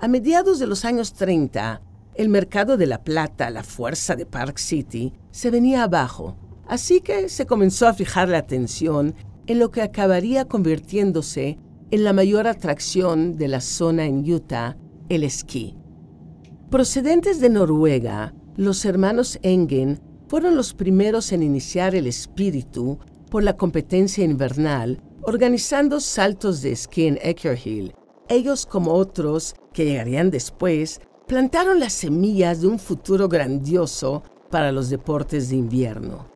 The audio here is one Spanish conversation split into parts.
A mediados de los años 30, el mercado de la plata la fuerza de Park City se venía abajo, así que se comenzó a fijar la atención en lo que acabaría convirtiéndose en la mayor atracción de la zona en Utah, el esquí. Procedentes de Noruega, los hermanos Engen fueron los primeros en iniciar el espíritu por la competencia invernal, organizando saltos de esquí en Eckerhill ellos como otros, que llegarían después, plantaron las semillas de un futuro grandioso para los deportes de invierno.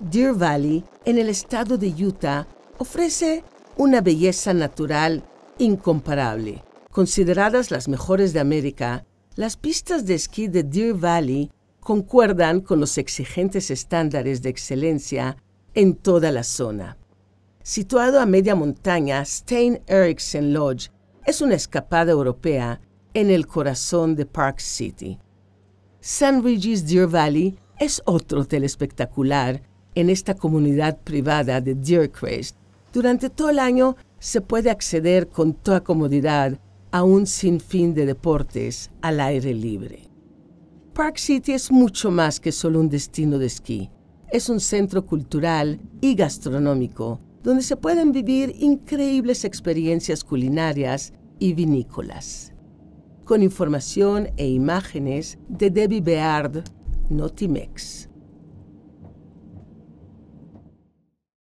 Deer Valley, en el estado de Utah, ofrece una belleza natural incomparable. Consideradas las mejores de América, las pistas de esquí de Deer Valley concuerdan con los exigentes estándares de excelencia en toda la zona. Situado a media montaña, Stein Eriksen Lodge es una escapada europea en el corazón de Park City. San Deer Valley es otro hotel espectacular en esta comunidad privada de Deercrest. Durante todo el año se puede acceder con toda comodidad a un sinfín de deportes al aire libre. Park City es mucho más que solo un destino de esquí. Es un centro cultural y gastronómico donde se pueden vivir increíbles experiencias culinarias y vinícolas. Con información e imágenes de Debbie Beard, Notimex.